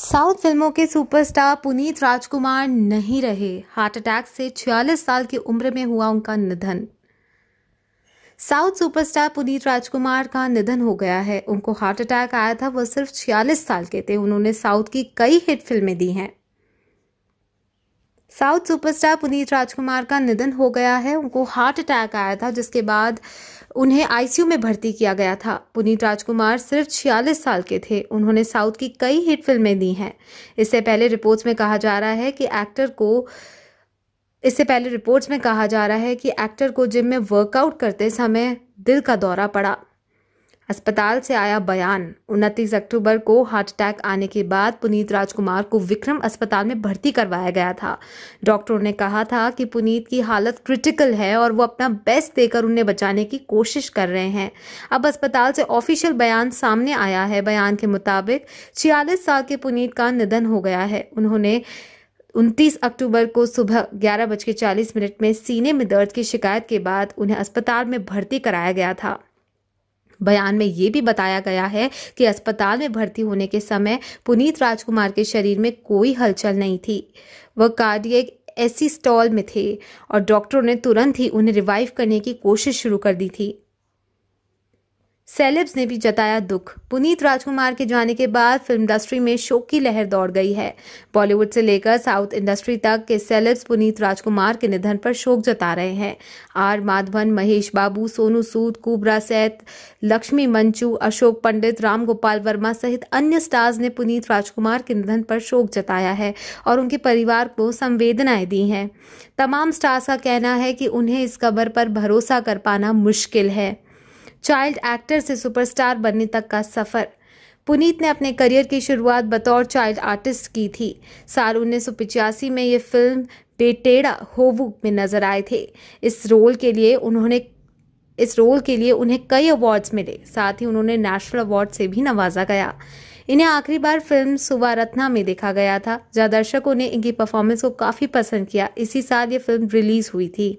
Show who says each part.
Speaker 1: south फिल्मों के superstar Puneet राजकुमार नहीं रहे हार्ट अटैक से 46 साल की उम्र में हुआ उनका निधन साउथ सुपरस्टार पुनीत राजकुमार का निधन हो गया है उनको हार्ट अटैक आया था वह सिर्फ 46 साल के थे उन्होंने साउथ की कई हिट फिल्में दी हैं साउथ सुपरस्टार पुनीत राजकुमार का निधन हो गया है उनको हार्ट अटैक आया था जिसके बाद उन्हें आईसीयू में भर्ती किया गया था पुनीत राजकुमार सिर्फ छियालीस साल के थे उन्होंने साउथ की कई हिट फिल्में दी हैं इससे पहले रिपोर्ट्स में कहा जा रहा है कि एक्टर को इससे पहले रिपोर्ट्स में कहा जा रहा है कि एक्टर को जिम में वर्कआउट करते समय दिल का दौरा पड़ा अस्पताल से आया बयान उनतीस अक्टूबर को हार्ट अटैक आने के बाद पुनीत राजकुमार को विक्रम अस्पताल में भर्ती करवाया गया था डॉक्टरों ने कहा था कि पुनीत की हालत क्रिटिकल है और वो अपना बेस्ट देकर उन्हें बचाने की कोशिश कर रहे हैं अब अस्पताल से ऑफिशियल बयान सामने आया है बयान के मुताबिक छियालीस साल के पुनीत का निधन हो गया है उन्होंने उनतीस अक्टूबर को सुबह ग्यारह बज के चालीस मिनट में सीने में दर्द की शिकायत के बाद उन्हें अस्पताल में भर्ती कराया गया था बयान में ये भी बताया गया है कि अस्पताल में भर्ती होने के समय पुनीत राजकुमार के शरीर में कोई हलचल नहीं थी वह कार्डियक ऐसी स्टॉल में थे और डॉक्टरों ने तुरंत ही उन्हें रिवाइव करने की कोशिश शुरू कर दी थी सेलेब्स ने भी जताया दुख पुनीत राजकुमार के जाने के बाद फिल्म इंडस्ट्री में शोक की लहर दौड़ गई है बॉलीवुड से लेकर साउथ इंडस्ट्री तक के सेलेब्स पुनीत राजकुमार के निधन पर शोक जता रहे हैं आर माधवन महेश बाबू सोनू सूद कुबरा सैत लक्ष्मी मंचू अशोक पंडित राम गोपाल वर्मा सहित अन्य स्टार्स ने पुनीत राजकुमार के निधन पर शोक जताया है और उनके परिवार को संवेदनाएं दी हैं तमाम स्टार्स का कहना है कि उन्हें इस खबर पर भरोसा कर पाना मुश्किल है चाइल्ड एक्टर से सुपरस्टार बनने तक का सफ़र पुनीत ने अपने करियर की शुरुआत बतौर चाइल्ड आर्टिस्ट की थी साल उन्नीस में ये फिल्म बेटेड़ा होवू में नजर आए थे इस रोल के लिए उन्होंने इस रोल के लिए उन्हें कई अवार्ड्स मिले साथ ही उन्होंने नेशनल अवार्ड से भी नवाजा गया इन्हें आखिरी बार फिल्म सुबह रत्ना में देखा गया था जहाँ दर्शकों ने इनकी परफॉर्मेंस को काफ़ी पसंद किया इसी साल ये फिल्म रिलीज़ हुई थी